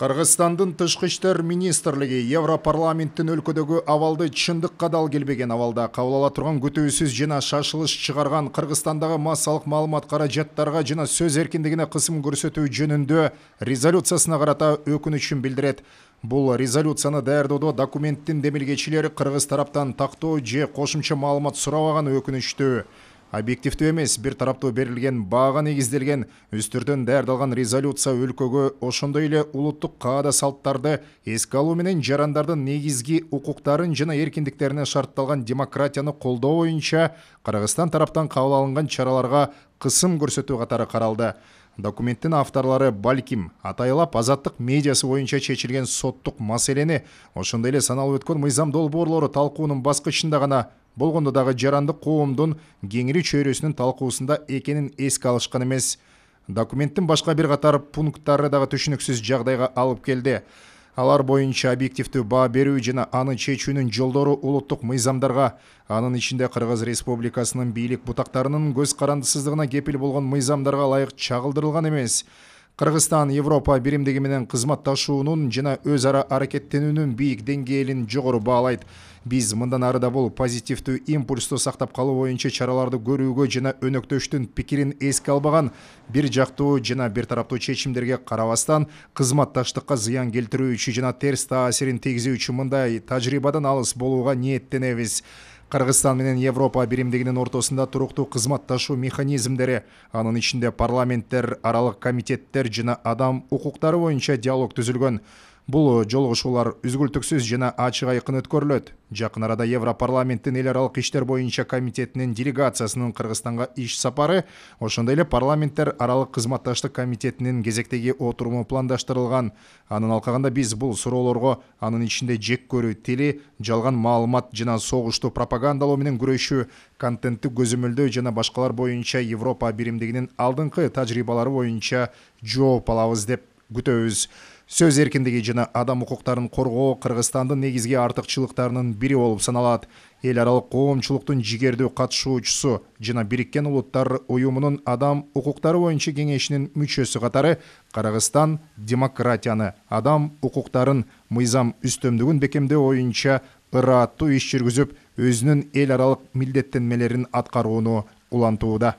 кыргызстандын тышкы иштер министрлиги европарламенттин өлкөдөгү абалды чындыкка дал келбеген абалда кабыл ала турган күтүүсүз жана шашылыш чыгарган кыргызстандагы массалык маалымат каражаттарга жана сөз эркиндигине кысым көрсөтүү жөнүндө резолюциясына карата өкүнүчүн билдирет бул резолюцияны даярдоодо документтин демилгечилери кыргыз тараптан тактоо же кошумча маалымат сурабаганы өкүнүчтүү объективті емес бір тараптуу берілген баға негізделген үстірден дәрдалған резолюция өлкөгө ошондой эле улуттук каада салттарды эске алуу менен жарандардын негизги укуктарын жана эркиндиктерине шартталган демократияны колдоо боюнча кыргызстан тараптан кабыл алынган чараларга кысым көрсөтүү катары каралды документтин авторлары балким атайылап азаттык медиасы боюнча чечилген соттук маселени ошондой эле саналып өткөн мыйзам долбоорлору талкуунун баскычында гана болгондо дагы жарандык коомдун кеңири чөйрөсүнүн талкуусунда экенин эске алышкан эмес документтин башка бир катар пункттары дагы түшүнүксүз жагдайга алып келди алар боюнча объективдүү баа берүү жана аны чечүүнүн жолдору улуттук мыйзамдарга анын ичинде кыргыз республикасынын бийлик бутактарынын көз карандысыздыгына кепил болгон мыйзамдарга ылайык чагылдырылган эмес кыргызстан европа биримдиги менен кызматташуунун жана өз ара аракеттенүүнүн бийик деңгээлин жогору баалайт биз мындан ары да бул позитивдүү импульсту сактап калуу боюнча чараларды көрүүгө жана өнөктөштүн пикирин эске албаган бир жактуу жана бир тараптуу чечимдерге карабастан кызматташтыкка зыян келтирүүчү жана терс таасирин тийгизүүчү мындай тажрыйбадан алыс болууга ниеттенебиз кыргызстан менен европа биримдигинин ортосунда туруктуу кызматташуу механизмдери анын ичинде парламенттер аралык комитеттер жана адам укуктары боюнча диалог түзүлгөн бул жолугушуулар үзгүлтүксүз жана ачык айкын өткөрүлөт жакын арада европарламенттин эл аралык иштер боюнча комитетинин делегациясынын кыргызстанга иш сапары ошондой эле парламенттер аралык кызматташтык комитетинин кезектеги отуруму пландаштырылган анын алкагында биз бул суроолорго анын ичинде жек көрүү тили жалган маалымат жана согушту пропагандалоо менен күрөшүү контентти көзөмөлдөө жана башкалар боюнча европа биримдигинин алдыңкы тажрыйбалары боюнча жооп алабыз деп күтөбүз сөз эркиндиги жана адам укуктарын коргоо кыргызстандын негизги артыкчылыктарынын бири болуп саналат эл аралык коомчулуктун жигердүү катышуучусу жана бириккен улуттар уюмунун адам укуктары боюнча кеңешинин мүчөсү катары кыргызстан демократияны адам укуктарын мыйзам үстөмдүгүн бекемдөө боюнча ырааттуу иш жүргүзүп өзүнүн эл аралык милдеттенмелерин аткарууну улантууда